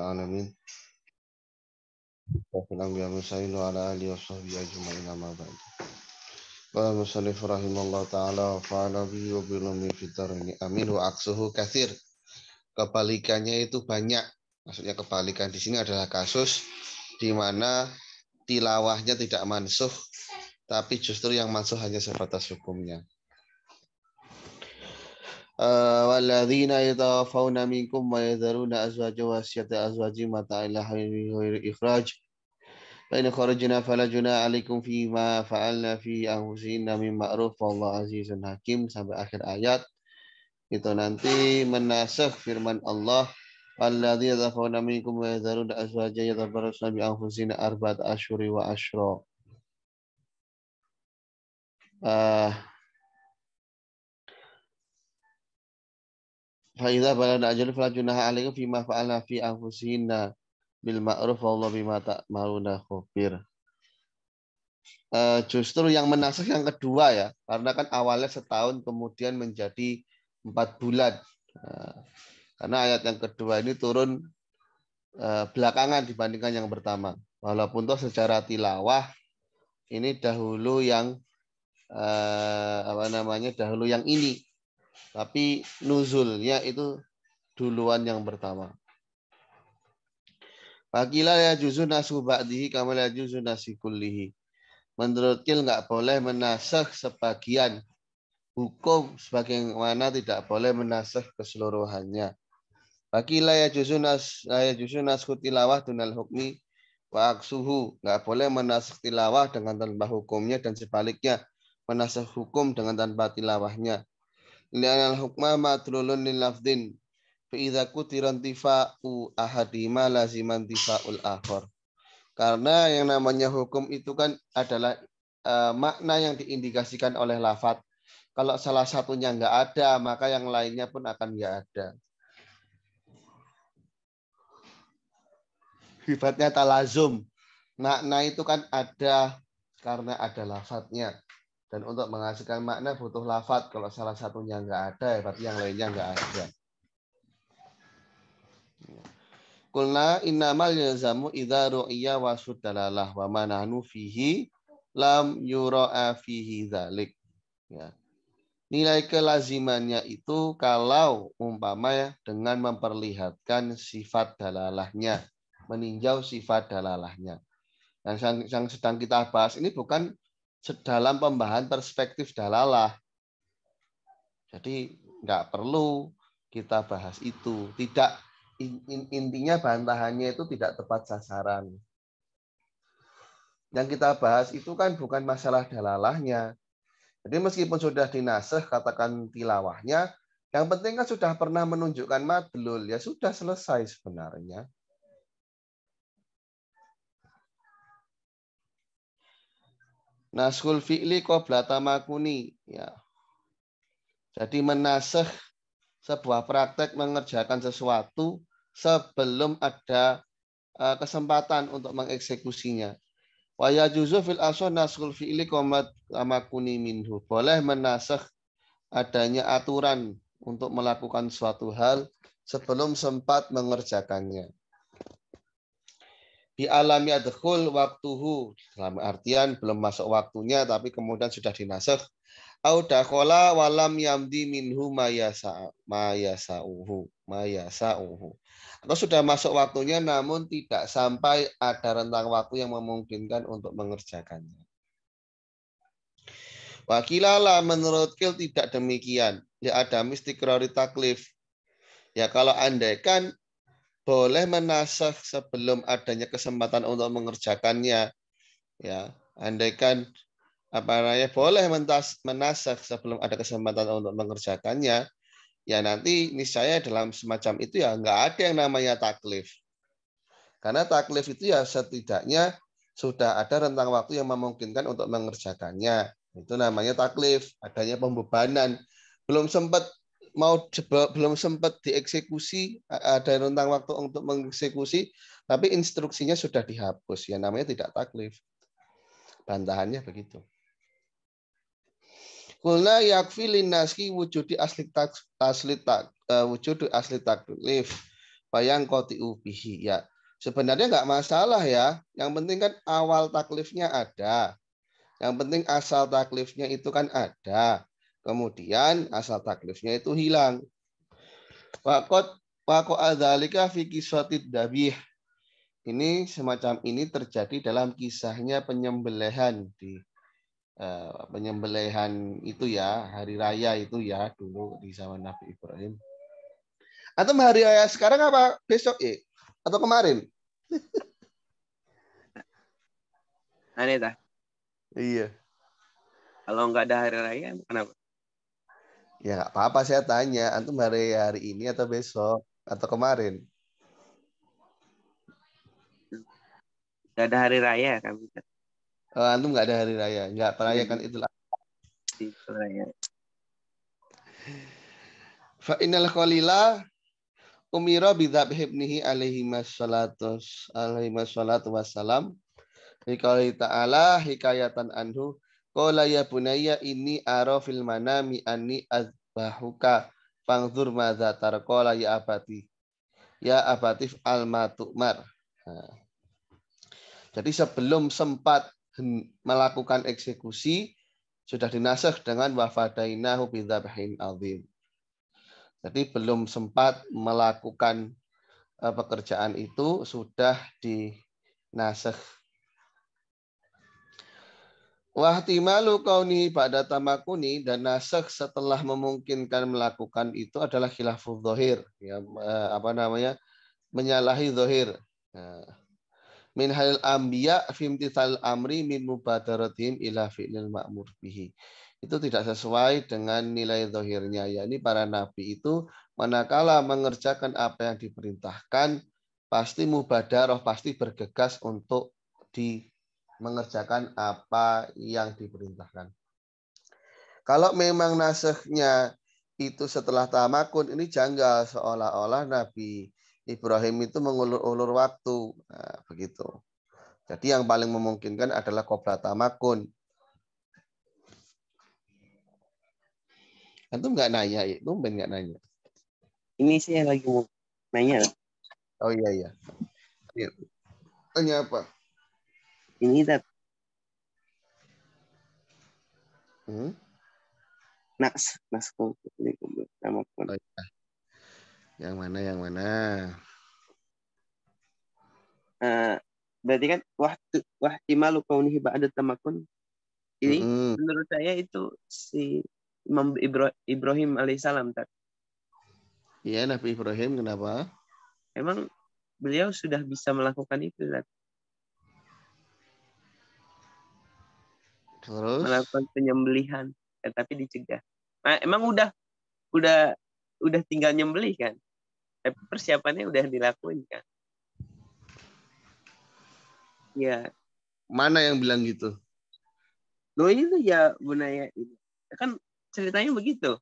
العالمين وفي الأنبياء والمرسلين وعلى آله وصحبه أجمعين أما بعد قال المصنف رحمه الله تعالى وفعل به وبالumi ini amin wa aksuhu kathir kebalikannya itu banyak maksudnya kebalikan di sini adalah kasus di mana tilawahnya tidak mansuh tapi justru yang mansuh hanya sebatas hukumnya Eh, waladina ita fauna minkum wa yadharuna azwajah wa syata azwajim wa ta'ilah habibin huir ikhraj wa ina khurajina falajuna alikum fi ma fa'alna fi ahusinna min ma'ruf wa Allah azizun hakim sampai akhir ayat itu nanti menasak firman Allah waladina ita fauna minkum wa yadharuna azwajah yata baras nabi ahusinna arbat ashuri wa ashro Faidah balana ajal falajunah alaikum fima faala fi anfusina bil ma'ruf wallahu bima ta'maluna khabir. Uh, justru yang menasak yang kedua ya, karena kan awalnya setahun kemudian menjadi empat bulan. E, karena ayat yang kedua ini turun e, belakangan dibandingkan yang pertama. Walaupun toh secara tilawah ini dahulu yang e, apa namanya dahulu yang ini tapi nuzulnya itu duluan yang pertama. Pakilah ya juzu nasu ba'dihi kamal ya juzu nasi kullihi. Menurut Kil nggak boleh menasak sebagian hukum sebagaimana tidak boleh menasak keseluruhannya. Pakilah ya juzu nas ya juzu nasku tilawah dunal hukmi wa aksuhu. Nggak boleh menasak tilawah dengan tanpa hukumnya dan sebaliknya menasak hukum dengan tanpa tilawahnya al hukma madlulun lil lafdin. Fa idza kutiran ahadi ahadima laziman tifa'ul akhar. Karena yang namanya hukum itu kan adalah uh, makna yang diindikasikan oleh lafat. Kalau salah satunya nggak ada, maka yang lainnya pun akan nggak ada. sifatnya talazum. Makna itu kan ada karena ada lafadznya. Dan untuk menghasilkan makna butuh lafat. Kalau salah satunya nggak ada, ya berarti yang lainnya nggak ada. Kulna innamal yazamu idza ru'iya wa sudalalah wa manahnu fihi lam yura'a fihi zalik. Ya. Nilai kelazimannya itu kalau umpama ya dengan memperlihatkan sifat dalalahnya, meninjau sifat dalalahnya. Dan yang sedang kita bahas ini bukan dalam pembahasan perspektif dalalah. Jadi nggak perlu kita bahas itu. Tidak intinya bantahannya itu tidak tepat sasaran. Yang kita bahas itu kan bukan masalah dalalahnya. Jadi meskipun sudah dinaseh katakan tilawahnya, yang penting kan sudah pernah menunjukkan madlul, ya sudah selesai sebenarnya. Naskul fi'li qabla tamakuni Ya. Jadi menasah sebuah praktek mengerjakan sesuatu sebelum ada e, kesempatan untuk mengeksekusinya. Wa yajuzu fil aso naskul fi'li makuni minhu. Boleh menasah adanya aturan untuk melakukan suatu hal sebelum sempat mengerjakannya di alami adkhul waktuhu dalam artian belum masuk waktunya tapi kemudian sudah dinasakh au dakhala walam yamdi minhu mayasa mayasauhu mayasauhu atau sudah masuk waktunya namun tidak sampai ada rentang waktu yang memungkinkan untuk mengerjakannya Wakilala menurut Kil tidak demikian. Ya ada mistik taklif. Ya kalau andaikan boleh menasah sebelum adanya kesempatan untuk mengerjakannya. Ya, andaikan apa namanya boleh mentas, menasah sebelum ada kesempatan untuk mengerjakannya, ya nanti niscaya dalam semacam itu ya nggak ada yang namanya taklif. Karena taklif itu ya setidaknya sudah ada rentang waktu yang memungkinkan untuk mengerjakannya. Itu namanya taklif, adanya pembebanan. Belum sempat mau belum sempat dieksekusi ada rentang waktu untuk mengeksekusi tapi instruksinya sudah dihapus ya namanya tidak taklif bantahannya begitu Kulna yakfi linasi wujudi asli tak asli tak e, wujud asli taklif bayang koti ubihi ya sebenarnya nggak masalah ya yang penting kan awal taklifnya ada yang penting asal taklifnya itu kan ada Kemudian asal taklifnya itu hilang. Wakot Wako adalika fiki kiswatid dabih. Ini semacam ini terjadi dalam kisahnya penyembelihan di eh, penyembelihan itu ya hari raya itu ya dulu di zaman Nabi Ibrahim. Atau hari raya sekarang apa besok ya? Atau kemarin? Aneh dah. Iya. Kalau nggak ada hari raya, kenapa? Ya nggak apa-apa saya tanya, antum hari hari ini atau besok atau kemarin? Gak ada hari raya kami. Oh, antum nggak ada hari raya, nggak perayaan itu lah. Fa innal qalila umira bidzabhi ibnihi alaihi masallatu alaihi masallatu wassalam. Hikali ta'ala hikayatan anhu Qala ya bunayya ini ara fil manami anni azbahuka fangzur madza tarqala ya abati. Ya abatif almatukmar. Jadi sebelum sempat melakukan eksekusi sudah dinasah dengan wafadainahu bidzabhin azim. Jadi belum sempat melakukan eh, pekerjaan itu sudah dinasah Wahtimalu kauni pada tamakuni dan nasakh setelah memungkinkan melakukan itu adalah khilafu zahir ya eh, apa namanya menyalahi zahir. Nah, min hal ambiya fimtithal amri min mubadaratihim ila fi'lil ma'mur bihi. Itu tidak sesuai dengan nilai zahirnya yakni para nabi itu manakala mengerjakan apa yang diperintahkan pasti mubadarah pasti bergegas untuk di mengerjakan apa yang diperintahkan. Kalau memang nasehnya itu setelah tamakun ini janggal seolah-olah Nabi Ibrahim itu mengulur-ulur waktu nah, begitu. Jadi yang paling memungkinkan adalah kobra tamakun. Tentu nggak nanya, ya? nggak nanya. Ini saya lagi mau nanya. Oh iya iya. iya. Tanya apa? You need that. Nas, nas oh, iya. Yang mana, yang mana? Uh, berarti kan waktu kau nih ada tamakun. Ini mm -hmm. menurut saya itu si Imam Ibro, Ibrahim alaihissalam tak. Iya, Nabi Ibrahim kenapa? Emang beliau sudah bisa melakukan itu, tak? Terus? melakukan penyembelihan ya, tapi dicegah nah, emang udah udah udah tinggal nyembelih kan tapi persiapannya udah dilakuin kan ya mana yang bilang gitu lo itu ya bunaya ini kan ceritanya begitu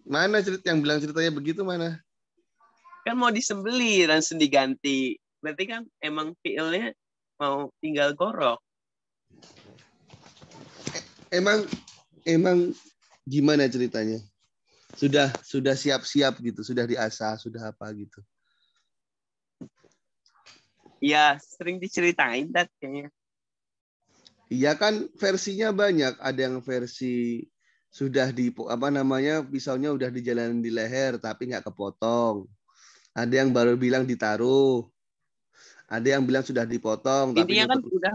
mana cerita yang bilang ceritanya begitu mana kan mau disembeli dan sendi ganti. berarti kan emang fiilnya mau tinggal gorok emang emang gimana ceritanya? Sudah sudah siap-siap gitu, sudah diasah, sudah apa gitu. Iya, sering diceritain dat kayaknya. Iya kan versinya banyak, ada yang versi sudah di apa namanya pisaunya udah di jalan di leher tapi nggak kepotong. Ada yang baru bilang ditaruh. Ada yang bilang sudah dipotong Intinya tapi kan udah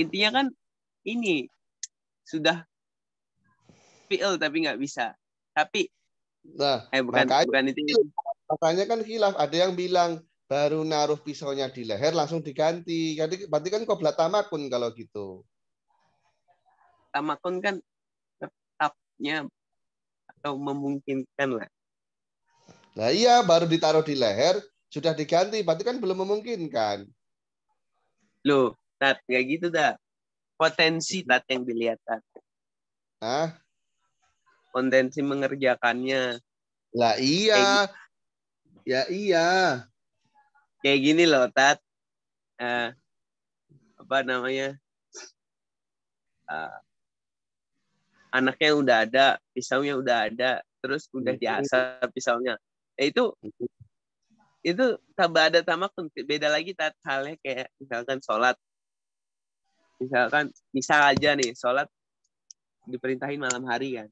intinya kan ini sudah feel tapi nggak bisa tapi nah eh, bukan makanya, bukan itu makanya kan hilaf ada yang bilang baru naruh pisaunya di leher langsung diganti jadi berarti kan kobra tamakun kalau gitu tamakun kan tetapnya atau memungkinkan lah nah iya baru ditaruh di leher sudah diganti berarti kan belum memungkinkan loh Tat, kayak gitu dah. Potensi gitu. Tat yang dilihat Tat. Hah? Potensi mengerjakannya. Lah iya. ya iya. Kayak gini loh Tat. Uh, apa namanya? Uh, anaknya udah ada, pisaunya udah ada, terus udah biasa gitu. pisaunya. Eh itu gitu. itu tambah ada tamak beda lagi tat halnya kayak misalkan sholat misalkan bisa aja nih sholat diperintahin malam hari kan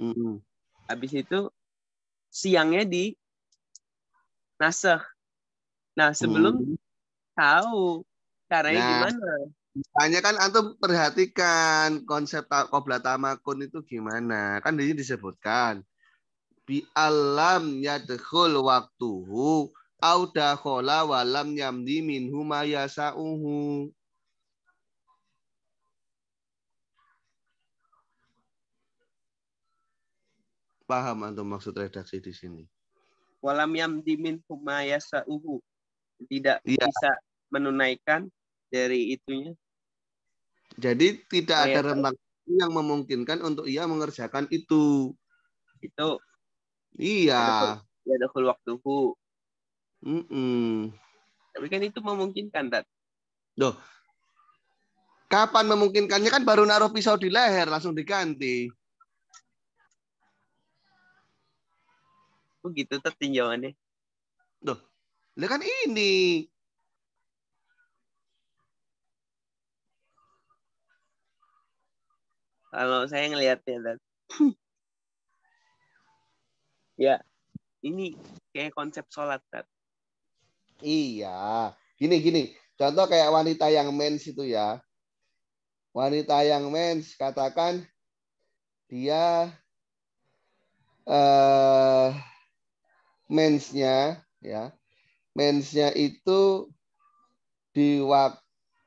mm. habis itu siangnya di nasah nah sebelum mm. tahu caranya nah, gimana Makanya kan antum perhatikan konsep kobra tamakun itu gimana. Kan di disebutkan bi alam yadkhul waktuhu au kola walam yamdi minhu ma paham antum maksud redaksi di sini? Walam yamdimin humayasa uhu. Tidak ya. bisa menunaikan dari itunya. Jadi tidak Ayat ada rentang yang memungkinkan untuk ia mengerjakan itu. Itu. Iya. Ya dahulu waktuhu. Mm -mm. Tapi kan itu memungkinkan, Tat. Loh, kapan memungkinkannya kan baru naruh pisau di leher langsung diganti. kok gitu tet tinjauannya loh lu kan ini kalau saya ngelihatnya dan hmm. ya ini kayak konsep sholat Dan. iya gini gini contoh kayak wanita yang mens itu ya wanita yang mens katakan dia eh uh, mensnya ya mensnya itu di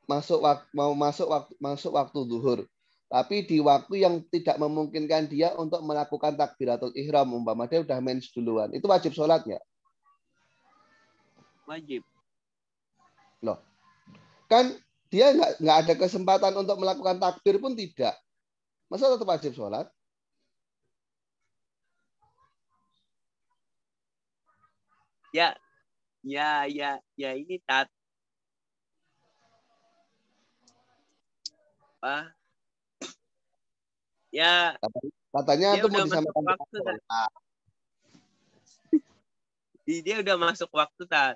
masuk wak, mau masuk waktu masuk waktu duhur, tapi di waktu yang tidak memungkinkan dia untuk melakukan takbiratul ihram umpama dia sudah mens duluan itu wajib sholat nggak wajib loh kan dia nggak nggak ada kesempatan untuk melakukan takbir pun tidak masa tetap wajib sholat ya ya ya ya ini tat apa ya katanya itu mau masuk waktu tat. dia udah masuk waktu tat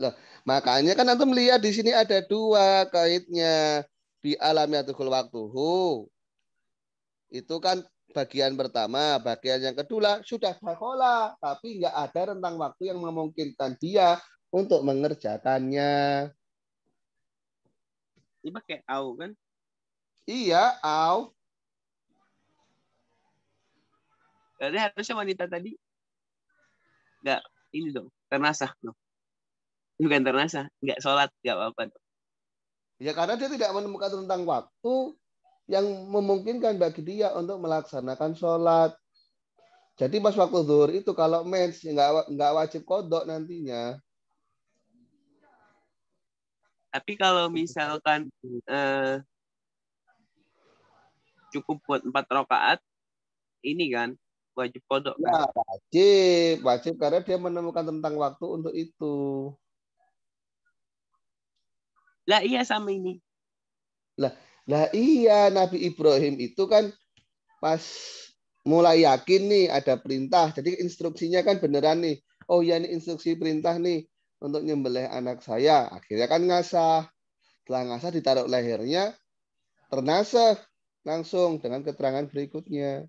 Loh, makanya kan antum melihat di sini ada dua kaitnya bi alamiatul waktuhu. Itu kan bagian pertama, bagian yang kedua sudah sekolah, tapi nggak ada rentang waktu yang memungkinkan dia untuk mengerjakannya. Ini pakai au kan? Iya, au. Jadi harusnya wanita tadi nggak ini dong, ternasah dong. Bukan ternasah, nggak sholat, nggak apa-apa Ya karena dia tidak menemukan rentang waktu yang memungkinkan bagi dia untuk melaksanakan sholat. Jadi pas waktu zuhur itu kalau mens nggak nggak wajib kodok nantinya. Tapi kalau misalkan eh, cukup buat empat rakaat ini kan wajib kodok. Kan? Ya, wajib, wajib karena dia menemukan tentang waktu untuk itu. Lah iya sama ini. Lah lah iya Nabi Ibrahim itu kan pas mulai yakin nih ada perintah. Jadi instruksinya kan beneran nih. Oh iya ini instruksi perintah nih untuk nyembelih anak saya. Akhirnya kan ngasah. Setelah ngasah ditaruh lehernya, ternasah langsung dengan keterangan berikutnya.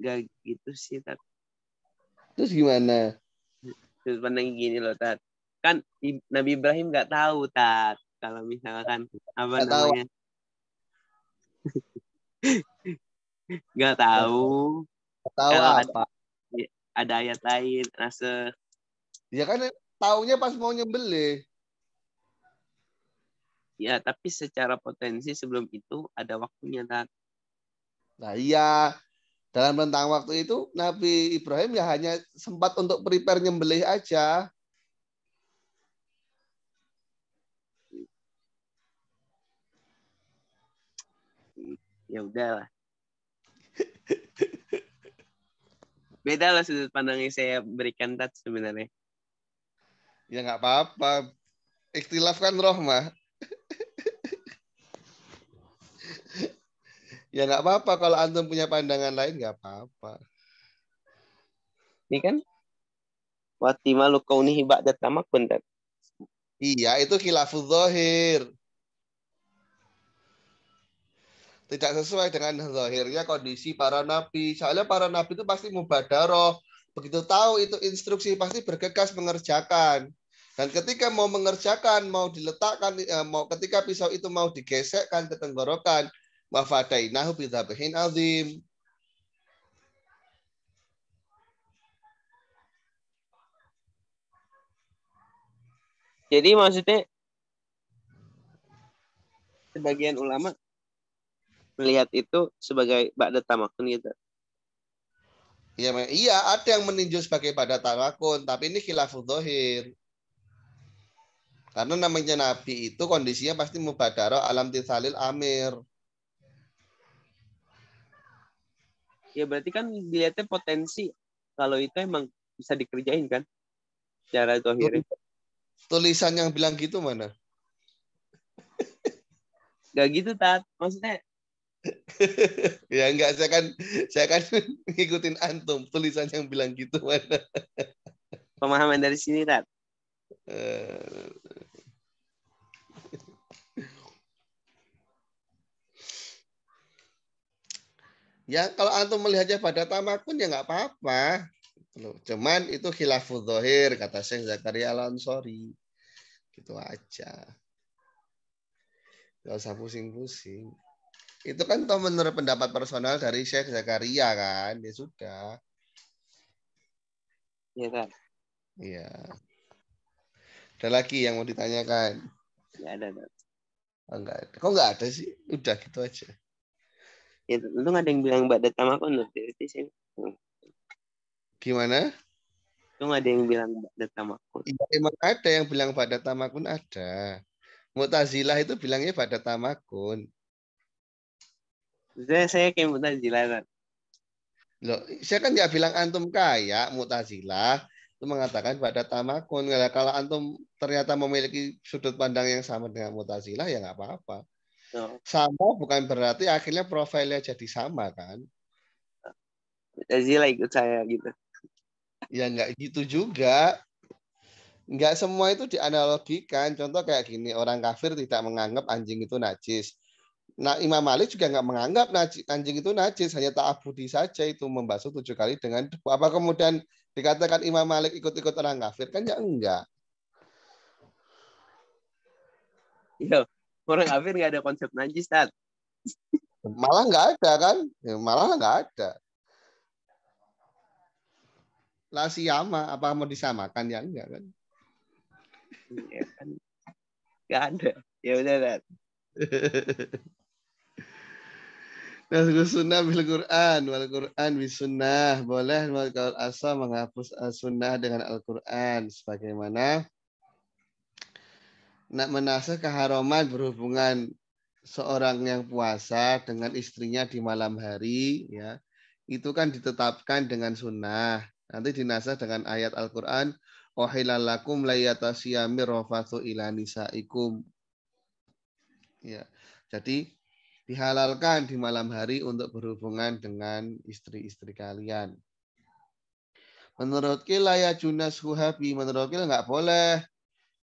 Gak gitu sih, Tat. Terus gimana? Terus pandang gini loh, Tat. Kan Nabi Ibrahim gak tahu, Tat. Kalau misalkan, apa gak namanya? Tahu. gak tahu. Gak tahu Kalau apa? Ah. Ada, ya, ada ayat lain, rasa Ya kan taunya pas mau nyembelih. Ya, tapi secara potensi sebelum itu ada waktunya, Tat. Nah iya, dalam rentang waktu itu Nabi Ibrahim ya hanya sempat untuk prepare nyembelih aja. Ya udahlah. Beda lah sudut pandang yang saya berikan tat sebenarnya. Ya nggak apa-apa. Ikhtilaf kan rohmah. Ya nggak apa-apa kalau antum punya pandangan lain nggak apa-apa. Ini kan wati watimalu ibadat ba'da tamakun. Iya, itu khilaful zahir. Tidak sesuai dengan zahirnya kondisi para nabi. Soalnya para nabi itu pasti mubadaroh. Begitu tahu itu instruksi pasti bergegas mengerjakan. Dan ketika mau mengerjakan, mau diletakkan, eh, mau ketika pisau itu mau digesekkan ke tenggorokan, wa fatainahu bidzabhin azim. Jadi maksudnya sebagian ulama melihat itu sebagai ba'da tamakun gitu. Iya, iya ada yang meninjau sebagai pada tamakun, tapi ini khilafu zahir. Karena namanya nabi itu kondisinya pasti mubadara alam tisalil amir. ya berarti kan dilihatnya potensi kalau itu emang bisa dikerjain kan cara itu akhirnya tulisan yang bilang gitu mana Gak gitu tat maksudnya ya enggak saya kan saya kan ngikutin antum tulisan yang bilang gitu mana pemahaman dari sini tat eh, Ya kalau antum melihatnya pada tamakun ya nggak apa-apa. Gitu Cuman itu khilafu zahir kata Syekh Zakaria al Ansori. Gitu aja. Gak usah pusing-pusing. Itu kan toh menurut pendapat personal dari Syekh Zakaria kan. Ya sudah. Iya kan. Iya. Ada lagi yang mau ditanyakan? Nggak ada. Kan? Oh, enggak ada. Kok nggak ada sih? Udah gitu aja ya lu nggak ada yang bilang mbak data aku nur di ya gimana itu nggak ada yang bilang mbak data aku ya, emang ada yang bilang mbak data aku ada Mutazilah itu bilangnya pada tamakun. Saya, saya kayak Mutazilah kan. Loh, saya kan nggak bilang antum kaya, Mutazilah itu mengatakan pada tamakun. Kalau, kalau antum ternyata memiliki sudut pandang yang sama dengan Mutazilah ya nggak apa-apa. Sama bukan berarti akhirnya profilnya jadi sama kan? lah ikut saya gitu. Ya nggak gitu juga. Nggak semua itu dianalogikan. Contoh kayak gini, orang kafir tidak menganggap anjing itu najis. Nah, Imam Malik juga nggak menganggap anjing itu najis, hanya ta'abudi saja itu membasuh tujuh kali dengan debu. Apa kemudian dikatakan Imam Malik ikut-ikut orang kafir? Kan ya enggak. Yo, iya orang kafir nggak ada konsep najis Tad. malah nggak ada kan ya, malah nggak ada lah siapa apa mau disamakan ya enggak kan, iya, kan. nggak ada ya udah Tad. Nasgu sunnah bil Quran wal Quran bil sunnah. Boleh kalau asa menghapus sunnah dengan Al Quran sebagaimana Nak menaseh keharuman berhubungan seorang yang puasa dengan istrinya di malam hari ya itu kan ditetapkan dengan sunnah nanti dinasah dengan ayat Al-Quran ohilalakum layatasiyami rofatu ilanisaikum ya jadi dihalalkan di malam hari untuk berhubungan dengan istri-istri kalian menurut kila ya junas huhabi menurut kila nggak boleh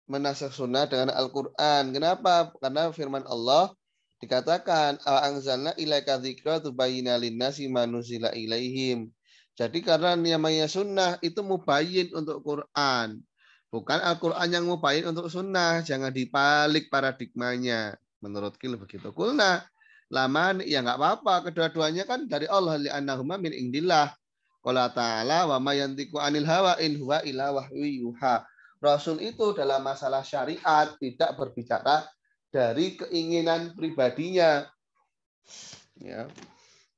menasak sunnah dengan Al-Quran. Kenapa? Karena firman Allah dikatakan anzalna ilaika dzikra tubayyina linnasi manusila ilaihim. Jadi karena namanya sunnah itu mubayyin untuk Quran. Bukan Al-Quran yang mubayyin untuk sunnah. Jangan dipalik paradigmanya. Menurut Kil begitu. Kulna laman ya nggak apa-apa kedua-duanya kan dari Allah Li'annahumma min indillah Kalau ta'ala wa ma anil hawa in Rasul itu dalam masalah syariat tidak berbicara dari keinginan pribadinya. Ya.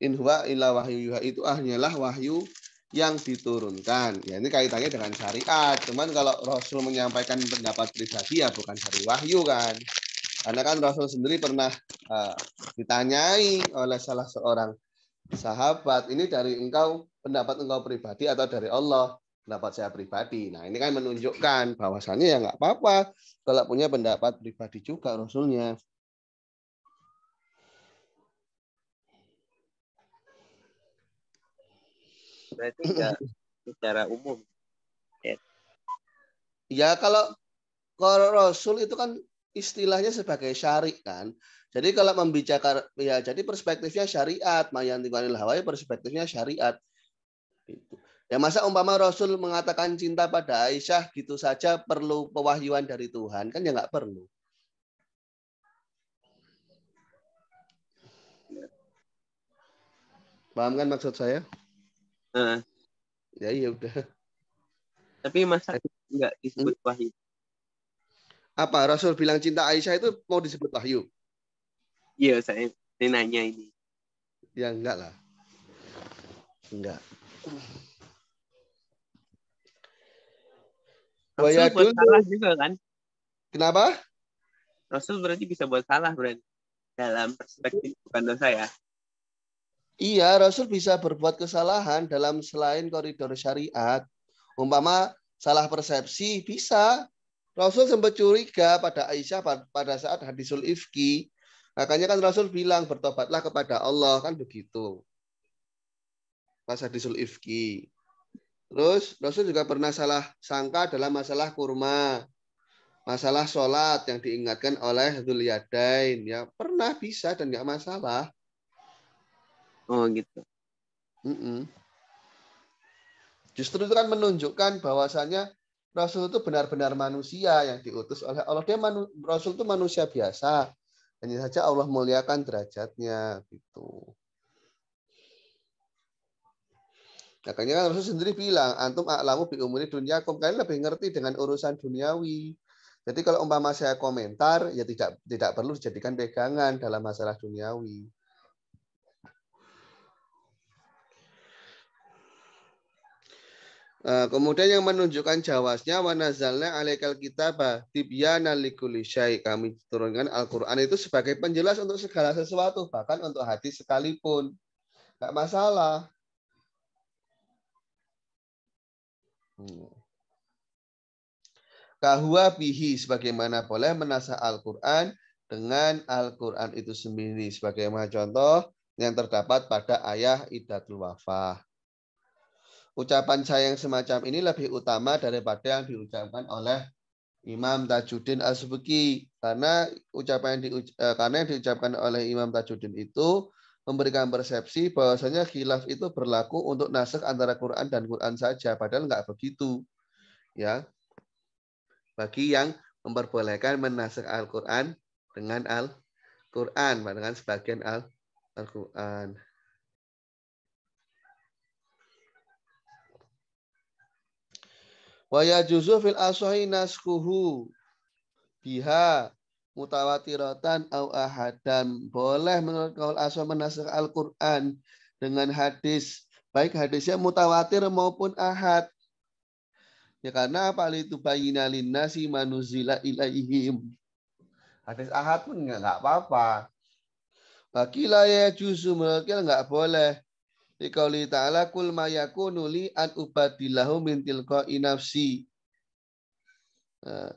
In huwa illa wahyu yuha itu hanyalah wahyu yang diturunkan. Ya, ini kaitannya dengan syariat. Cuman kalau Rasul menyampaikan pendapat pribadi ya bukan dari wahyu kan. Karena kan Rasul sendiri pernah uh, ditanyai oleh salah seorang sahabat, ini dari engkau pendapat engkau pribadi atau dari Allah? pendapat saya pribadi. Nah ini kan menunjukkan bahwasannya ya nggak apa-apa kalau punya pendapat pribadi juga Rasulnya. Berarti ya secara umum. Ya. ya kalau kalau Rasul itu kan istilahnya sebagai syari kan. Jadi kalau membicarakan ya jadi perspektifnya syariat, mayan tiwanil ya perspektifnya syariat. Itu. Ya masa umpama Rasul mengatakan cinta pada Aisyah gitu saja perlu pewahyuan dari Tuhan kan ya nggak perlu. Paham kan maksud saya? Nah, Ya iya udah. Tapi masa nggak disebut hmm? wahyu? Apa Rasul bilang cinta Aisyah itu mau disebut wahyu? Iya saya, saya nanya ini. Ya enggak lah. Enggak. Rasul buat salah juga kan? Kenapa? Rasul berarti bisa buat salah berarti dalam perspektif bukan dosa ya? Iya, Rasul bisa berbuat kesalahan dalam selain koridor syariat. Umpama salah persepsi bisa. Rasul sempat curiga pada Aisyah pada saat hadisul ifki. Makanya kan Rasul bilang bertobatlah kepada Allah kan begitu. Pas hadisul ifki. Terus Rasul juga pernah salah sangka dalam masalah kurma, masalah sholat yang diingatkan oleh Yadain. Ya pernah bisa dan nggak masalah. Oh gitu. Mm -mm. Justru itu kan menunjukkan bahwasannya Rasul itu benar-benar manusia yang diutus oleh Allah. Dia Rasul itu manusia biasa. Hanya saja Allah muliakan derajatnya gitu. Makanya kan Rasul sendiri bilang, antum a'lamu bi umuri dunyakum. Kalian lebih ngerti dengan urusan duniawi. Jadi kalau umpama saya komentar, ya tidak tidak perlu dijadikan pegangan dalam masalah duniawi. Eh, kemudian yang menunjukkan jawasnya wanazalna alaikal kitaba tibyana likulli Kami turunkan Al-Qur'an itu sebagai penjelas untuk segala sesuatu, bahkan untuk hadis sekalipun. Enggak masalah. Hmm. Kahwa bihi sebagaimana boleh menasa Al-Quran dengan Al-Quran itu sendiri. Sebagaimana contoh yang terdapat pada ayah idatul wafah. Ucapan sayang semacam ini lebih utama daripada yang diucapkan oleh Imam Tajuddin Asbuki subki karena ucapan yang di, eh, karena yang diucapkan oleh Imam Tajuddin itu memberikan persepsi bahwasanya khilaf itu berlaku untuk nasak antara Quran dan Quran saja, padahal nggak begitu. Ya. Bagi yang memperbolehkan menasak Al-Quran dengan Al-Quran, dengan sebagian Al-Quran. Wa yajuzu fil asahi naskuhu biha mutawatiratan au ahadan. Boleh menurut kaul aswa menasak Al-Qur'an dengan hadis, baik hadisnya mutawatir maupun ahad. Ya karena apa itu bayina si manuzila ilaihim. Hadis ahad pun enggak apa-apa. Bakila ya juzu menurutnya enggak boleh. Dikauli ta'ala kul mayaku nuli an ubadillahu min ko inafsi. Nah,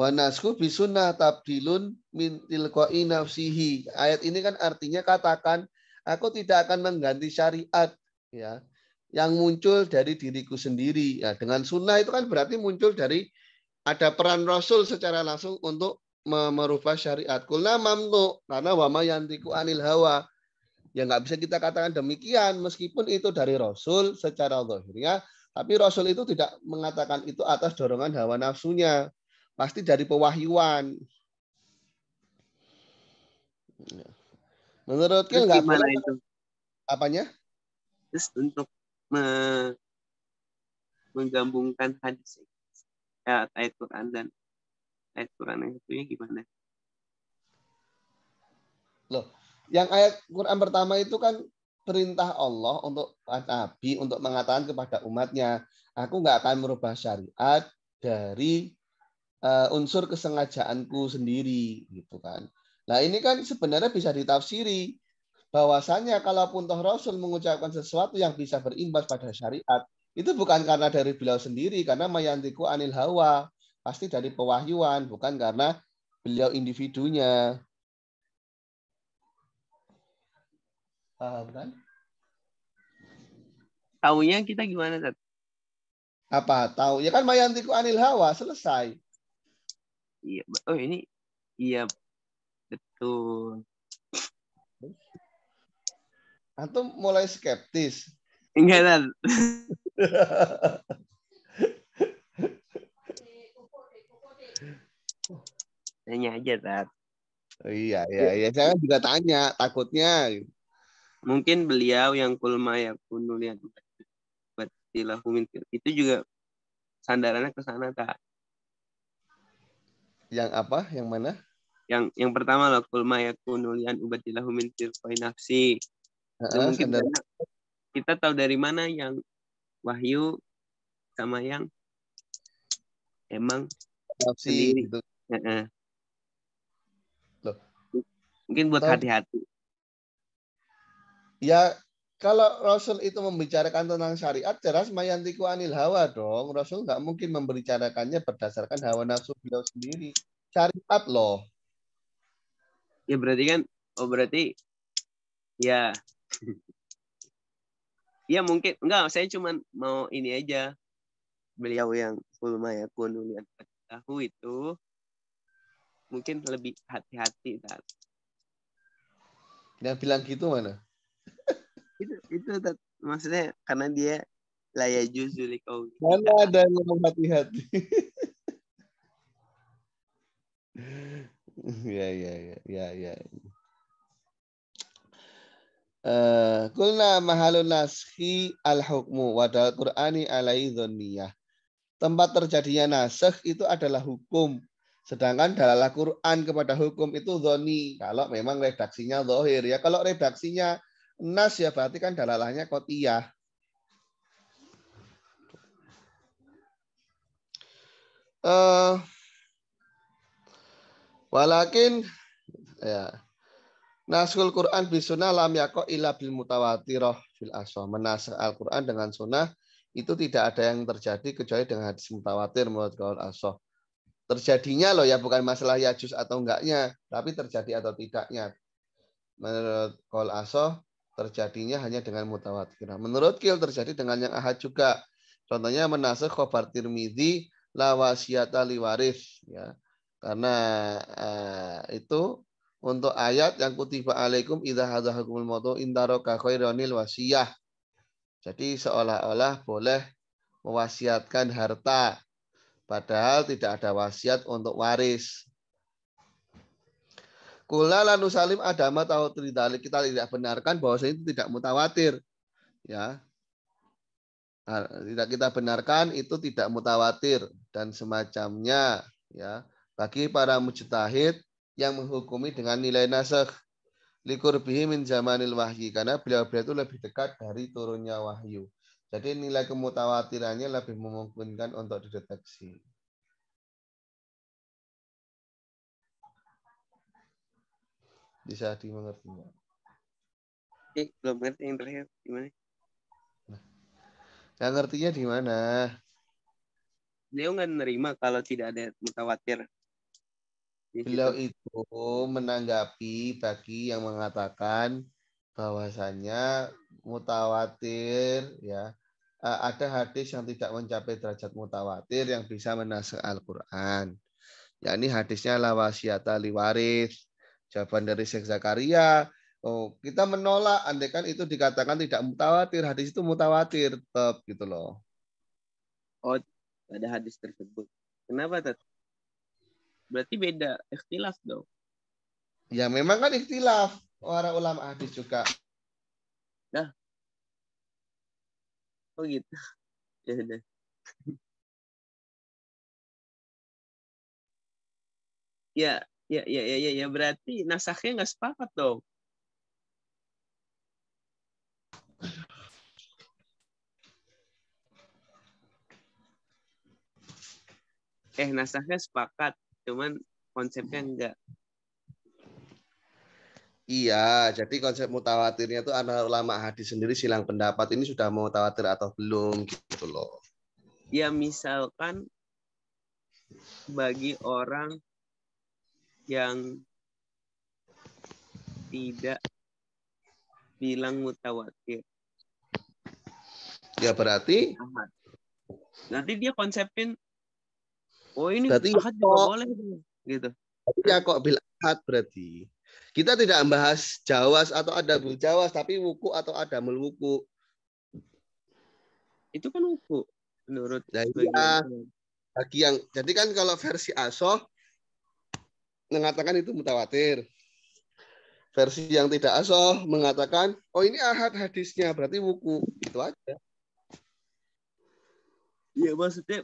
Wa nasku bisunnah tabdilun min tilqai nafsihi. Ayat ini kan artinya katakan aku tidak akan mengganti syariat ya yang muncul dari diriku sendiri. Ya, dengan sunnah itu kan berarti muncul dari ada peran Rasul secara langsung untuk merubah syariat. Kulna mamnu karena wama yantiku anil hawa. Ya nggak bisa kita katakan demikian meskipun itu dari Rasul secara zahirnya, tapi Rasul itu tidak mengatakan itu atas dorongan hawa nafsunya. Pasti dari pewahyuan. Iya. Menurut Kil nggak boleh. Itu? Apanya? Terus untuk me menggabungkan hadis ya, ayat Quran dan ayat Quran yang satunya gimana? Loh, yang ayat Quran pertama itu kan perintah Allah untuk Nabi untuk mengatakan kepada umatnya, aku nggak akan merubah syariat dari uh, unsur kesengajaanku sendiri gitu kan. Nah ini kan sebenarnya bisa ditafsiri bahwasanya kalaupun toh Rasul mengucapkan sesuatu yang bisa berimbas pada syariat itu bukan karena dari beliau sendiri karena mayantiku anil hawa pasti dari pewahyuan bukan karena beliau individunya paham kan? Taunya kita gimana Apa tahu? Ya kan mayantiku anil hawa selesai. Iya. Oh ini iya betul. Atau mulai skeptis. Enggak kan. Tanya aja, Tat. Oh, iya, iya, iya. Saya juga tanya, takutnya. Mungkin beliau yang kulma ya kunulian itu juga sandarannya ke sana, Tat yang apa? Yang mana? Yang yang pertama lah kulma kunulian ubatilahu min tirqai nafsi. mungkin kita tahu dari mana yang wahyu sama yang emang nafsi sendiri. Gitu. Mungkin buat hati-hati. Ya kalau Rasul itu membicarakan tentang syariat, jelas mayantiku anil hawa dong. Rasul nggak mungkin membicarakannya berdasarkan hawa nafsu beliau sendiri. Syariat loh. Ya berarti kan, oh berarti ya ya mungkin enggak saya cuman mau ini aja beliau yang kulma ya kunulian tahu itu mungkin lebih hati-hati kan. Yang bilang gitu mana? itu itu maksudnya karena dia layak juzuli kau mana ada yang hati-hati ya ya ya ya ya kulna eh, mahalun nashi al-hukmu wadal Qur'ani alai dhonniyah. Tempat terjadinya nasakh itu adalah hukum. Sedangkan dalalah Quran kepada hukum itu zoni Kalau memang redaksinya zohir Ya kalau redaksinya Nas ya berarti kan dalalahnya kotiyah. Uh, eh, walakin ya nasul Quran bil sunnah lam yako ila bil mutawatirah fil aswa. Menas Al-Quran dengan sunnah itu tidak ada yang terjadi kecuali dengan hadis mutawatir menurut kaul aswa. Terjadinya loh ya bukan masalah ya juz atau enggaknya, tapi terjadi atau tidaknya. Menurut kaul aswa terjadinya hanya dengan mutawatir. Nah, menurut Kil terjadi dengan yang ahad juga. Contohnya menasih khobar tirmidhi ali liwarif. Ya. Karena eh, itu untuk ayat yang kutiba alaikum idha hadahakumul mautu intaroka khaironil wasiyah. Jadi seolah-olah boleh mewasiatkan harta. Padahal tidak ada wasiat untuk waris. Kula lanu salim adama tahu tridali kita tidak benarkan bahwa itu tidak mutawatir. Ya. Nah, tidak kita benarkan itu tidak mutawatir dan semacamnya ya bagi para mujtahid yang menghukumi dengan nilai nasakh likur min zamanil wahyi karena beliau-beliau itu lebih dekat dari turunnya wahyu. Jadi nilai kemutawatirannya lebih memungkinkan untuk dideteksi. bisa dimengerti nggak? Eh, belum ngerti yang terakhir gimana? Nah, Yang ngertinya di mana? Beliau nggak nerima kalau tidak ada mutawatir. Beliau itu menanggapi bagi yang mengatakan bahwasannya mutawatir ya eh, ada hadis yang tidak mencapai derajat mutawatir yang bisa menasehati Al-Quran. Ya, ini hadisnya lawasiyata liwaris Jawaban dari Syekh Zakaria, oh, kita menolak andaikan itu dikatakan tidak mutawatir, hadis itu mutawatir tetap gitu loh. Oh, ada hadis tersebut. Kenapa, tadi? Berarti beda ikhtilaf dong. Ya memang kan ikhtilaf para ulama hadis juga. Nah. Oh gitu. Ya udah. ya, Ya, ya, ya, ya, ya. Berarti nasaknya nggak sepakat dong. Eh, nasaknya sepakat. Cuman konsepnya enggak. Iya, jadi konsep mutawatirnya itu anak ulama hadis sendiri silang pendapat ini sudah mutawatir atau belum gitu loh. Ya misalkan bagi orang yang tidak bilang mutawatir. Ya berarti Nanti dia konsepin oh ini berarti ahad juga kok, boleh gitu. Ya kok bil ahad berarti. Kita tidak membahas jawas atau ada jawas tapi wuku atau ada melwuku. Itu kan wuku menurut nah, ya, bagi yang jadi kan kalau versi asoh mengatakan itu mutawatir. Versi yang tidak asal mengatakan, oh ini ahad hadisnya, berarti wuku. Itu aja. Iya maksudnya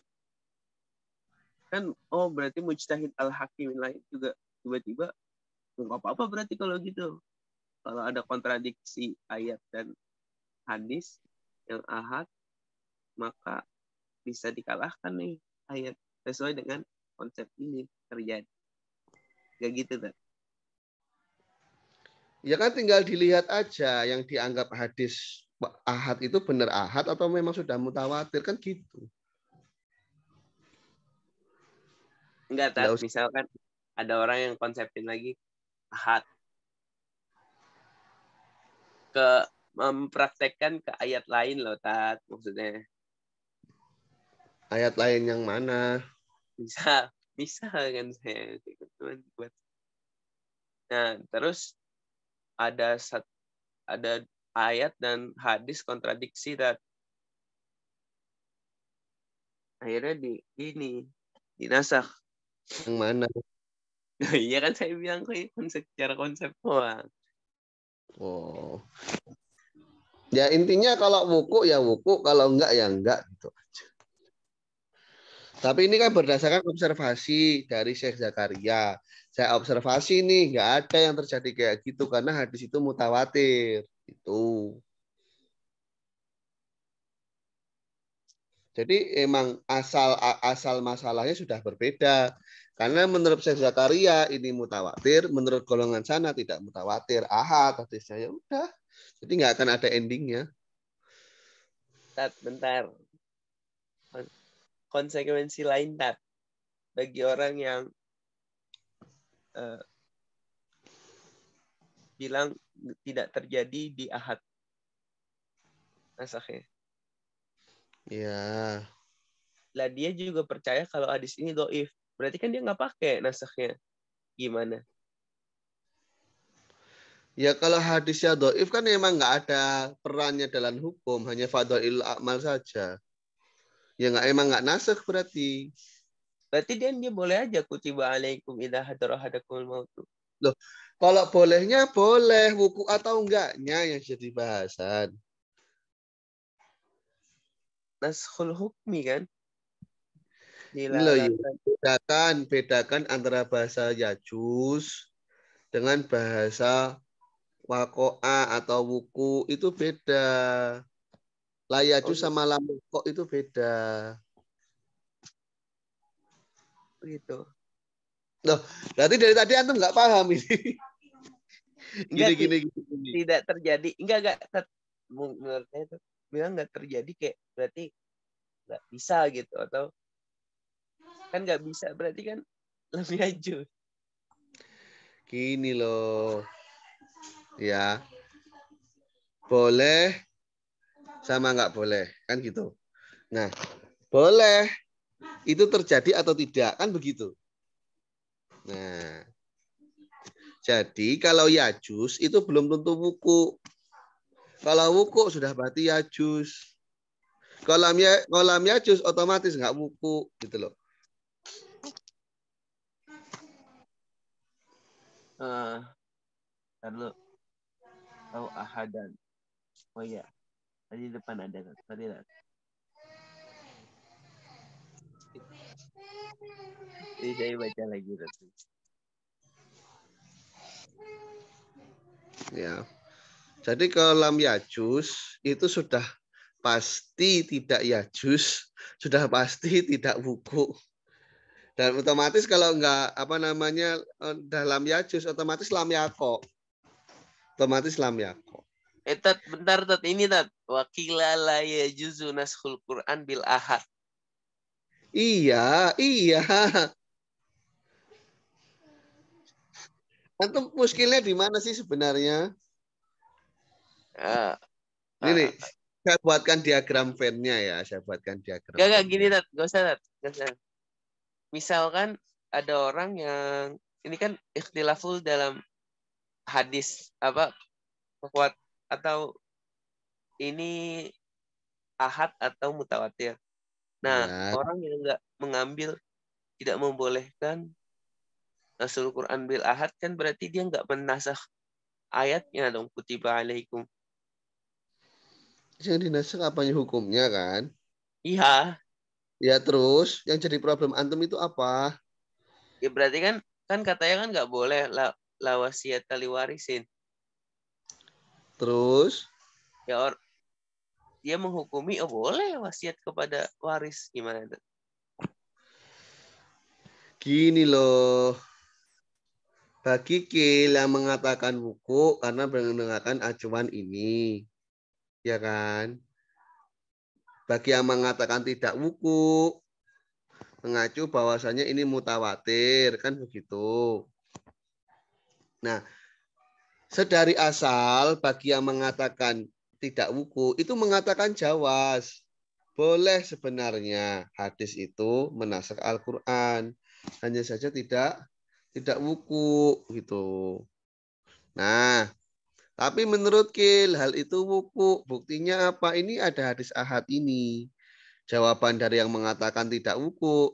kan oh berarti mujtahid al hakim lain juga tiba-tiba nggak apa-apa berarti kalau gitu kalau ada kontradiksi ayat dan hadis yang ahad maka bisa dikalahkan nih ayat sesuai dengan konsep ini terjadi Kayak gitu tuh. Ya kan tinggal dilihat aja yang dianggap hadis ahad itu benar ahad atau memang sudah mutawatir kan gitu. Enggak, tahu misalkan ada orang yang konsepin lagi ahad ke mempraktekkan ke ayat lain loh tat maksudnya ayat lain yang mana misal bisa kan saya teman gitu, buat nah terus ada sat, ada ayat dan hadis kontradiksi dan akhirnya di ini dinasah yang mana Nah, iya kan saya bilang kok ya, konsep secara konsep doang. Oh. Ya intinya kalau buku ya buku, kalau enggak ya enggak gitu. Tapi ini kan berdasarkan observasi dari Syekh Zakaria. Saya observasi nih, nggak ada yang terjadi kayak gitu karena hadis itu mutawatir. Itu. Jadi emang asal asal masalahnya sudah berbeda. Karena menurut Syekh Zakaria ini mutawatir, menurut golongan sana tidak mutawatir, Aha, hadisnya ya udah. Jadi nggak akan ada endingnya. Bentar, bentar konsekuensi lain tak bagi orang yang uh, bilang tidak terjadi di ahad nasaknya. ya Lah dia juga percaya kalau hadis ini doif. Berarti kan dia nggak pakai nasaknya. Gimana? Ya kalau hadisnya doif kan emang nggak ada perannya dalam hukum, hanya fadlil amal saja. Ya nggak emang nggak nasakh berarti. Berarti dia dia boleh aja kutiba alaikum idza hadara hadakumul Loh, kalau bolehnya boleh wuku atau enggaknya yang jadi bahasan. Naskhul hukmi kan? Loh, iya. bedakan bedakan antara bahasa yajus dengan bahasa wakoa atau wuku itu beda. Layaju oh. Iya. sama lamukok itu beda. Begitu. Loh, berarti dari tadi antum nggak paham ini. Enggak, gini, gini, gini. Tidak terjadi. Enggak, enggak. Menurut saya itu bilang nggak terjadi kayak berarti nggak bisa gitu atau kan nggak bisa berarti kan lebih aju. Gini loh. Ya. Boleh sama nggak boleh kan gitu nah boleh itu terjadi atau tidak kan begitu nah jadi kalau yajus itu belum tentu wuku kalau wuku sudah berarti yajus kalau kolam yajus ya, otomatis nggak wuku gitu loh Uh, dulu. Tahu ahadan. Oh iya. Tadi depan ada tadi ada. Ini saya baca lagi tadi. Ya. Jadi lam Yajus itu sudah pasti tidak Yajus, sudah pasti tidak buku. Dan otomatis kalau enggak apa namanya eh, dalam Yajus otomatis lam Yako. Otomatis lam Yako. Eh tat, bentar tat ini tat. Wakila la juzu naskhul Quran bil ahad. Iya, iya. Antum muskilnya di mana sih sebenarnya? Uh, ini nih, ah. saya buatkan diagram fan-nya ya, saya buatkan diagram. Gak, gak gini, Tat. Gak usah, Tat. Gak usah. Misalkan ada orang yang ini kan ikhtilaful dalam hadis apa kuat atau ini ahad atau mutawatir. Nah, ya. orang yang enggak mengambil tidak membolehkan Nasul Quran bil ahad kan berarti dia enggak menasah ayatnya dong kutiba alaikum. Yang dinasah apanya hukumnya kan? Iya. Ya terus yang jadi problem antum itu apa? Ya berarti kan kan katanya kan nggak boleh la, wasiat tali warisin. Terus? Ya or, dia menghukumi oh boleh wasiat kepada waris gimana tuh? Gini loh. Bagi yang mengatakan buku karena mendengarkan acuan ini. Ya kan? Bagi yang mengatakan tidak wuku, mengacu bahwasanya ini mutawatir, kan begitu. Nah, Sedari asal bagi yang mengatakan tidak wuku itu mengatakan jawas. Boleh sebenarnya hadis itu menasak Al-Qur'an, hanya saja tidak tidak wuku gitu. Nah, tapi menurut Kil hal itu wuku. Buktinya apa? Ini ada hadis ahad ini. Jawaban dari yang mengatakan tidak wuku.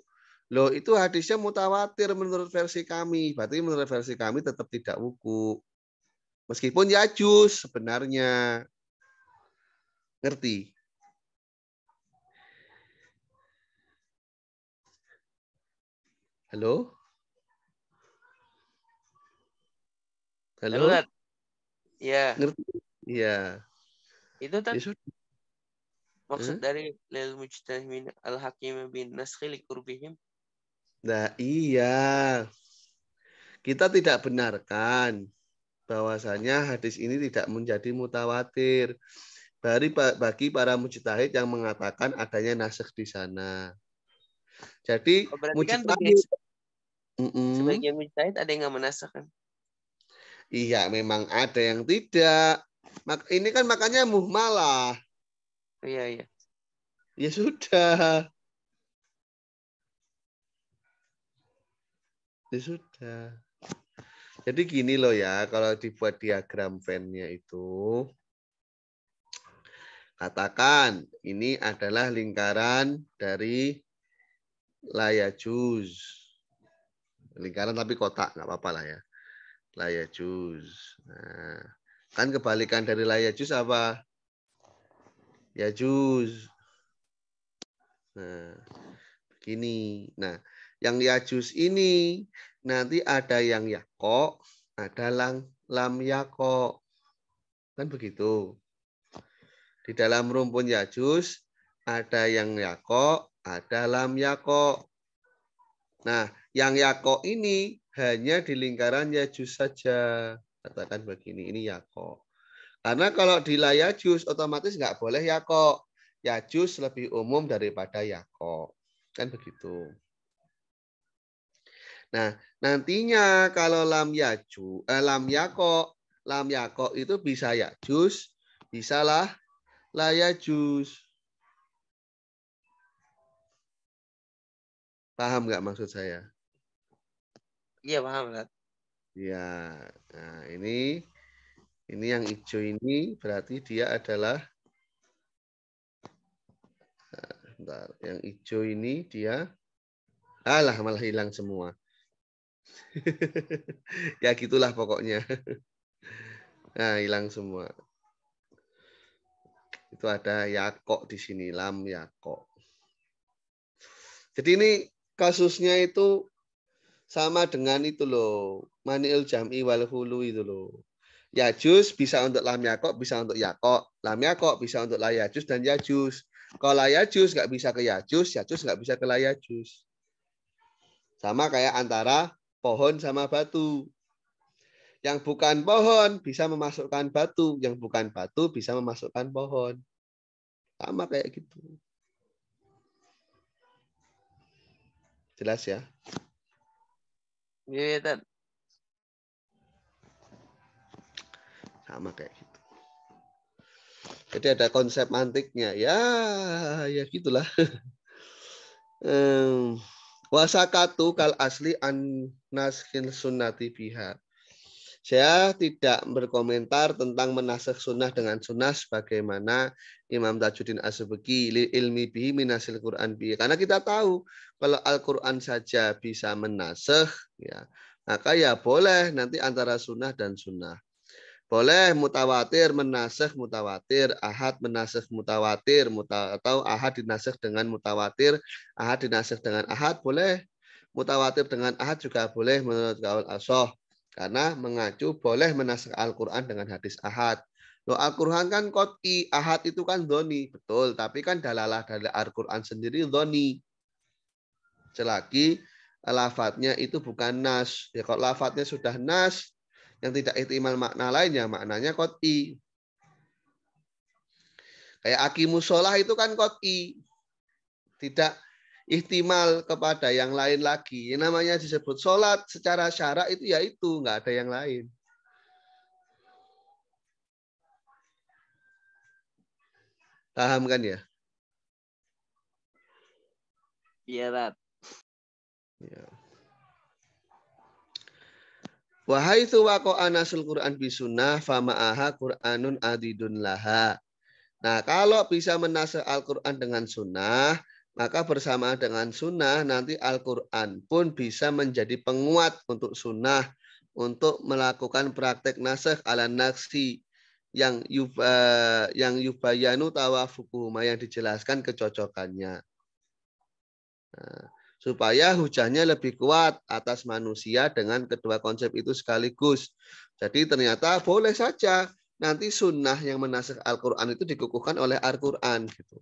Loh, itu hadisnya mutawatir menurut versi kami. Berarti menurut versi kami tetap tidak wuku. Meskipun ya sebenarnya. Ngerti? Halo? Halo? Iya. Ngerti? Iya. Itu tadi. Ya, Maksud huh? dari lil mujtahimin al hakim bin naskhi kurbihim. Nah, iya. Kita tidak benarkan bahwasanya hadis ini tidak menjadi mutawatir dari bagi para mujtahid yang mengatakan adanya nasakh di sana. Jadi oh, Berarti kan mujtahid kan bagi, sebagian mujtahid ada yang nggak kan? Iya, memang ada yang tidak. ini kan makanya muhmalah. Iya, iya. Ya sudah. Ya sudah. Jadi gini loh ya, kalau dibuat diagram fan-nya itu, katakan ini adalah lingkaran dari layajus, jus. Lingkaran tapi kotak, nggak apa-apa lah ya. layajus. jus. Nah, kan kebalikan dari layajus jus apa? Ya jus. Nah, begini. Nah, yang Yajus ini nanti ada yang Yako, ada lang, Lam Yako. Kan begitu. Di dalam rumpun Yajus ada yang Yako, ada Lam Yako. Nah, yang Yako ini hanya di lingkaran Yajus saja. Katakan begini, ini Yako. Karena kalau di Layajus otomatis nggak boleh Yako. Yajus lebih umum daripada Yako. Kan begitu. Nah, nantinya kalau lam yaju, eh, lam yako, lam yako itu bisa ya jus, bisalah jus. Paham nggak maksud saya? Iya, paham, kan? Iya. Nah, ini ini yang hijau ini berarti dia adalah eh, bentar, yang hijau ini dia alah malah hilang semua ya gitulah pokoknya. Nah, hilang semua. Itu ada yakok di sini, lam yakok. Jadi ini kasusnya itu sama dengan itu loh, manil jam'i wal hulu itu loh. Yajus bisa untuk lam yakok, bisa untuk yakok. Lam yakok bisa untuk layajus dan yajus. Kalau layajus nggak bisa ke yajus, yajus nggak bisa ke layajus. Sama kayak antara pohon sama batu. Yang bukan pohon bisa memasukkan batu, yang bukan batu bisa memasukkan pohon. Sama kayak gitu. Jelas ya? Iya, yeah, Sama kayak gitu. Jadi ada konsep mantiknya Ya, ya gitulah. Wasakatu kal asli an naskhil sunnati fiha. Saya tidak berkomentar tentang menaseh sunnah dengan sunnah sebagaimana Imam Tajuddin as li ilmi bihi minasil Quran bihi. Karena kita tahu kalau Al-Quran saja bisa menasakh, ya, maka ya boleh nanti antara sunnah dan sunnah. Boleh mutawatir menasih mutawatir, ahad menasih mutawatir, muta, atau ahad dinasih dengan mutawatir, ahad dinasih dengan ahad boleh. Mutawatir dengan ahad juga boleh menurut kaul asoh. Karena mengacu boleh menasih Al-Quran dengan hadis ahad. Loh Al-Quran kan koti, ahad itu kan doni. Betul, tapi kan dalalah dari Al-Quran sendiri doni. Selagi eh, lafadnya itu bukan nas. Ya kalau lafadnya sudah nas, yang tidak ihtimal makna lainnya, maknanya kot i Kayak akimu sholah itu kan kot i Tidak ihtimal kepada yang lain lagi. Yang namanya disebut sholat secara syarak itu ya itu, nggak ada yang lain. Paham kan ya? Iya, kan Ya. Wahai itu waqa'a anasul Qur'an bisunah, fama'aha Qur'anun adidun laha. Nah, kalau bisa menaseh Al-Qur'an dengan sunnah, maka bersama dengan sunnah nanti Al-Qur'an pun bisa menjadi penguat untuk sunnah untuk melakukan praktek nasah ala naksi yang yuba, eh, yang yubayanu tawafukuhuma yang dijelaskan kecocokannya. Nah, supaya hujahnya lebih kuat atas manusia dengan kedua konsep itu sekaligus. Jadi ternyata boleh saja nanti sunnah yang menasih Al-Quran itu dikukuhkan oleh Al-Quran. Gitu.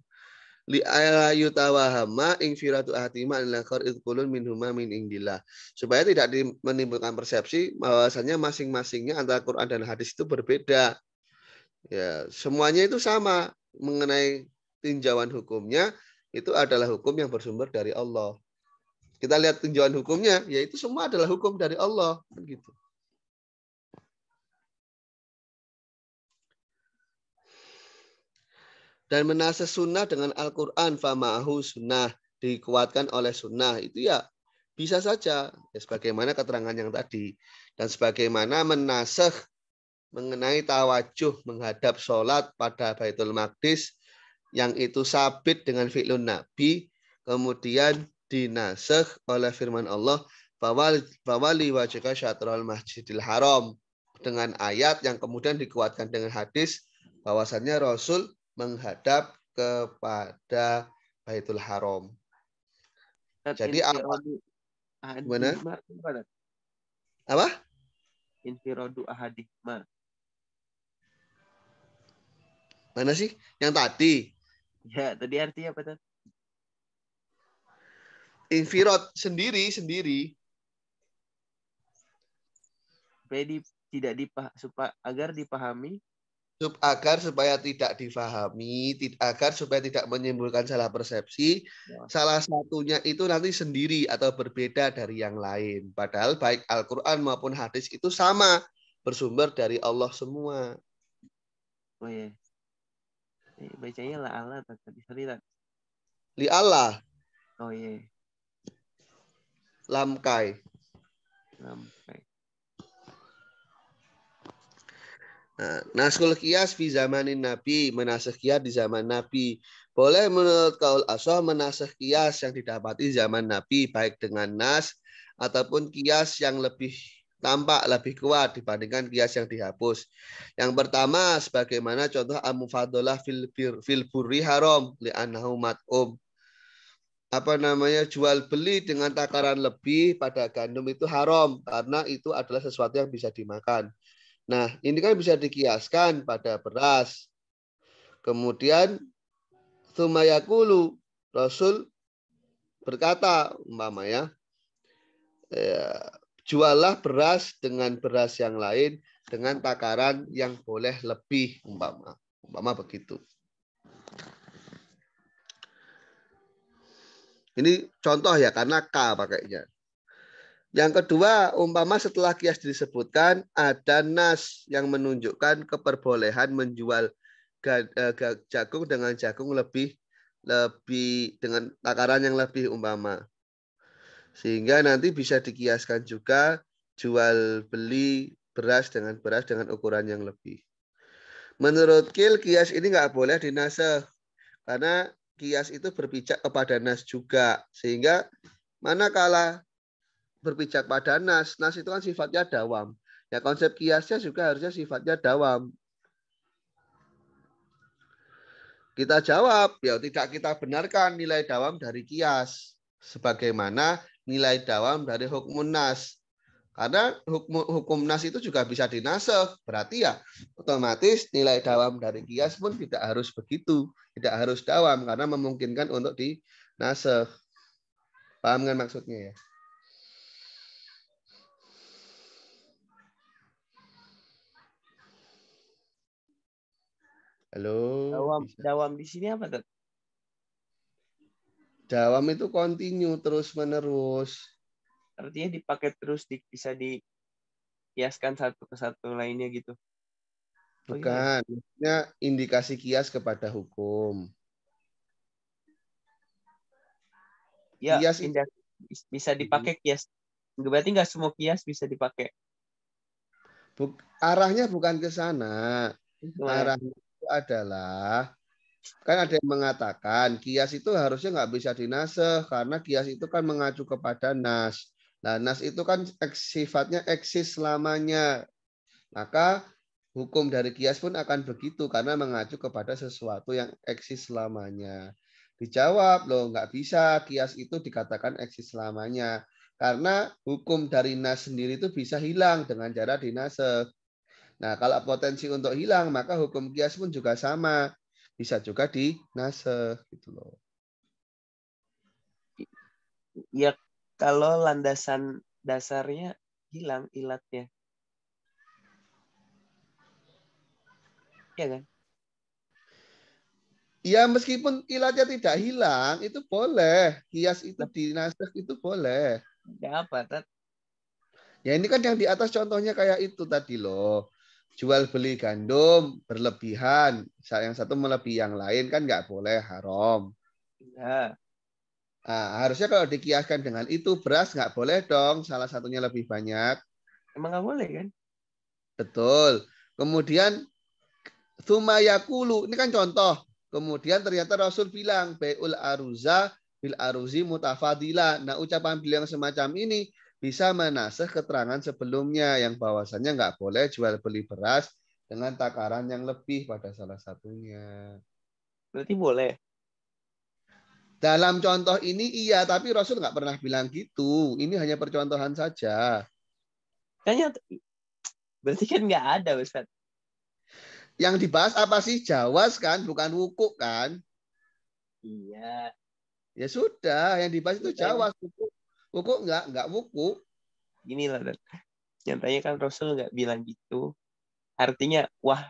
Li'ayutawahama ingfiratu ahtima ilakor idkulun minhumah min ingdillah. Supaya tidak menimbulkan persepsi bahwasanya masing-masingnya antara Quran dan hadis itu berbeda. Ya, semuanya itu sama mengenai tinjauan hukumnya itu adalah hukum yang bersumber dari Allah. Kita lihat tujuan hukumnya, yaitu semua adalah hukum dari Allah. Begitu. Kan Dan menaseh sunnah dengan Al-Quran, fama'ahu sunnah, dikuatkan oleh sunnah. Itu ya bisa saja. Ya, sebagaimana keterangan yang tadi. Dan sebagaimana menaseh mengenai tawajuh menghadap sholat pada Baitul Maqdis yang itu sabit dengan fi'lun Nabi, kemudian dinasakh oleh firman Allah fawali wajika syatrul masjidil haram dengan ayat yang kemudian dikuatkan dengan hadis bahwasannya Rasul menghadap kepada Baitul Haram. Jadi apa? Gimana? Apa? Infirodu ahadihma. Mana sih? Yang tadi? Ya, tadi artinya apa tuh? Infirot sendiri sendiri. Supaya tidak dipah supaya agar dipahami Sup, agar supaya tidak difahami, agar supaya tidak menimbulkan salah persepsi, ya. salah satunya itu nanti sendiri atau berbeda dari yang lain. Padahal baik Al-Quran maupun hadis itu sama, bersumber dari Allah semua. Oh ya. Bacanya la Allah tadi. Sorry, Li Allah. Oh iya lamkai. Lamkai. Nah, Naskul kias di zamanin Nabi, menasih kias di zaman Nabi. Boleh menurut kaul asoh menasih kias yang didapati zaman Nabi, baik dengan nas ataupun kias yang lebih tampak lebih kuat dibandingkan kias yang dihapus. Yang pertama, sebagaimana contoh amufadolah fil, fil burri haram li mat'um. Um apa namanya jual beli dengan takaran lebih pada gandum itu haram karena itu adalah sesuatu yang bisa dimakan. Nah, ini kan bisa dikiaskan pada beras. Kemudian sumayakulu Rasul berkata umpamanya ya, ya jualah beras dengan beras yang lain dengan takaran yang boleh lebih umpama umpama begitu. Ini contoh ya karena K pakainya. Yang kedua, umpama setelah kias disebutkan ada nas yang menunjukkan keperbolehan menjual e, jagung dengan jagung lebih lebih dengan takaran yang lebih umpama. Sehingga nanti bisa dikiaskan juga jual beli beras dengan beras dengan ukuran yang lebih. Menurut Kil, kias ini nggak boleh dinase karena kias itu berpijak kepada nas juga. Sehingga manakala berpijak pada nas, nas itu kan sifatnya dawam. Ya konsep kiasnya juga harusnya sifatnya dawam. Kita jawab, ya tidak kita benarkan nilai dawam dari kias. Sebagaimana nilai dawam dari hukum nas. Karena hukum, hukum nas itu juga bisa dinasef. Berarti ya otomatis nilai dawam dari kias pun tidak harus begitu. Tidak harus dawam karena memungkinkan untuk dinasef. Paham kan maksudnya ya? Halo. Dawam, dawam di sini apa, Dawam itu kontinu terus menerus artinya dipakai terus di, bisa dikiaskan satu ke satu lainnya gitu oh, iya. bukan maksudnya indikasi kias kepada hukum ya kias bisa dipakai kias berarti nggak semua kias bisa dipakai Buk, arahnya bukan ke sana ya. arahnya itu adalah kan ada yang mengatakan kias itu harusnya nggak bisa dinaseh karena kias itu kan mengacu kepada nas Nah, nas itu kan sifatnya eksis selamanya. Maka hukum dari kias pun akan begitu karena mengacu kepada sesuatu yang eksis selamanya. Dijawab, loh nggak bisa kias itu dikatakan eksis selamanya. Karena hukum dari nas sendiri itu bisa hilang dengan cara dinase. Nah, kalau potensi untuk hilang, maka hukum kias pun juga sama. Bisa juga dinase. Gitu loh. Ya, kalau landasan dasarnya hilang ilatnya. Iya kan? Ya meskipun ilatnya tidak hilang itu boleh hias itu dinasek itu boleh. Ya apa Tat? Ya ini kan yang di atas contohnya kayak itu tadi loh. Jual beli gandum berlebihan, yang satu melebihi yang lain kan nggak boleh haram. Ya. Nah, harusnya kalau dikiaskan dengan itu beras nggak boleh dong salah satunya lebih banyak. Emang nggak boleh kan? Betul. Kemudian sumayakulu ini kan contoh. Kemudian ternyata Rasul bilang beul aruza bil aruzi mutafadila. Nah ucapan beliau semacam ini bisa menaseh keterangan sebelumnya yang bahwasannya nggak boleh jual beli beras dengan takaran yang lebih pada salah satunya. Berarti boleh dalam contoh ini iya, tapi Rasul nggak pernah bilang gitu. Ini hanya percontohan saja. Kayaknya berarti kan nggak ada Ustaz. Yang dibahas apa sih? Jawas kan, bukan wukuk kan? Iya. Ya sudah, yang dibahas itu jawas. Wukuk, wukuk nggak, nggak wukuk. Gini lah, Dan. Nyatanya kan Rasul nggak bilang gitu. Artinya, wah,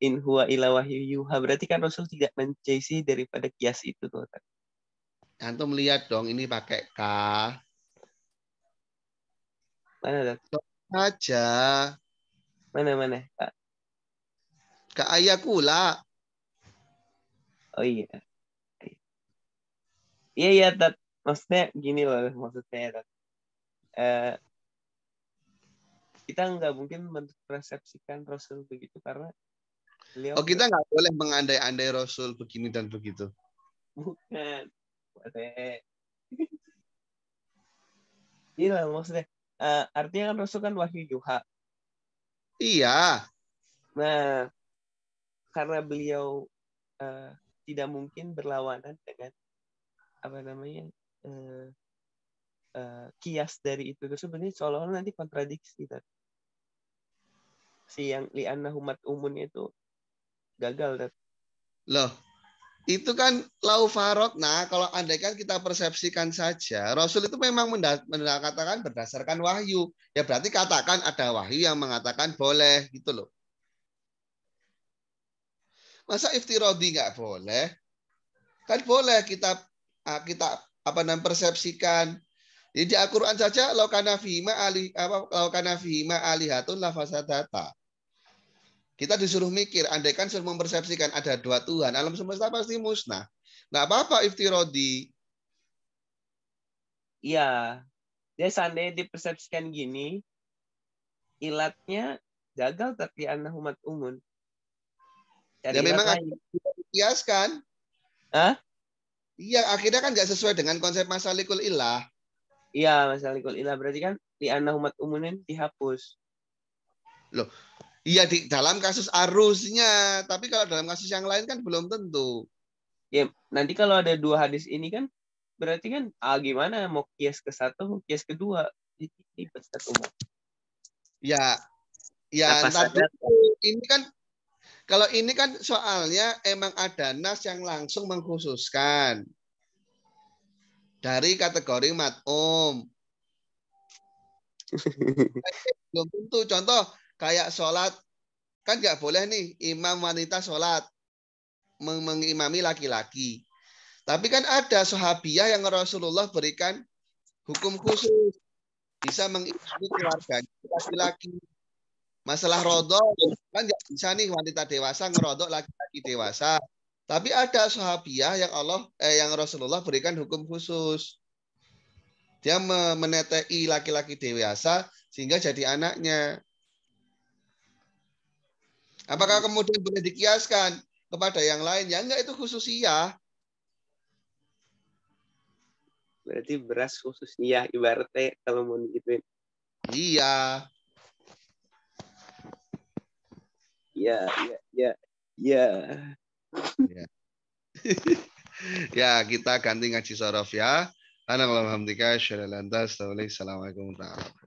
in huwa ila wahyu yuha. Berarti kan Rasul tidak mencesi daripada kias itu. Tuh, Antum melihat dong ini pakai K. Mana, Dok? aja. Mana, mana, Kak? Ke ayakula. Oh iya. Iya, iya, Dok. Maksudnya gini loh, maksudnya, Dok. Eh, kita nggak mungkin mempersepsikan Rasul begitu karena oh kita nggak boleh mengandai-andai Rasul begini dan begitu bukan boleh lah iya, maksudnya uh, artinya kan Rasul kan wahyu Yuha iya nah karena beliau uh, tidak mungkin berlawanan dengan apa namanya uh, uh, kias dari itu terus sebenarnya seolah-olah nanti kontradiksi kan si yang li'anna humat umun itu gagal kan loh itu kan farok. Nah, kalau andaikan kita persepsikan saja, Rasul itu memang mengatakan berdasarkan wahyu. Ya berarti katakan ada wahyu yang mengatakan boleh gitu loh. Masa iftirodi nggak boleh? Kan boleh kita ah, kita apa namanya persepsikan. Jadi Al-Qur'an saja laukana fima ali apa laukana fima alihatun lafasadata. Kita disuruh mikir, andaikan suruh mempersepsikan ada dua Tuhan, alam semesta pasti musnah. Nah apa-apa iftirodi. Iya. Dia seandainya dipersepsikan gini, ilatnya gagal tapi anak umat umum. Dari ya memang kan? Hah? Iya, akhirnya kan nggak sesuai dengan konsep masalikul ilah. Iya, masalikul ilah berarti kan di anak umat ini dihapus. Loh, Iya di dalam kasus arusnya, tapi kalau dalam kasus yang lain kan belum tentu. Ya, nanti kalau ada dua hadis ini kan berarti kan ah, gimana mau kias ke satu, mau kias ke dua. Ribet satu umum. Ya, ya nah, tapi ini kan kalau ini kan soalnya emang ada nas yang langsung mengkhususkan dari kategori matum. Belum tentu contoh Kayak sholat, kan nggak boleh nih imam wanita sholat meng mengimami laki-laki. Tapi kan ada sahabiah yang Rasulullah berikan hukum khusus bisa mengimami keluarga laki-laki. Masalah rodok kan nggak bisa nih wanita dewasa ngerodok laki-laki dewasa. Tapi ada sahabiah yang Allah eh, yang Rasulullah berikan hukum khusus. Dia menetei laki-laki dewasa sehingga jadi anaknya. Apakah kemudian boleh dikiaskan kepada yang lain? Ya enggak itu khusus iya. Berarti beras khusus iya ibaratnya kalau mau gitu. Iya. Iya, iya, iya. Iya. Ya. ya, kita ganti ngaji sorof ya. Anak alhamdulillah, Assalamualaikum warahmatullahi wabarakatuh.